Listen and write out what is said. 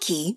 Nike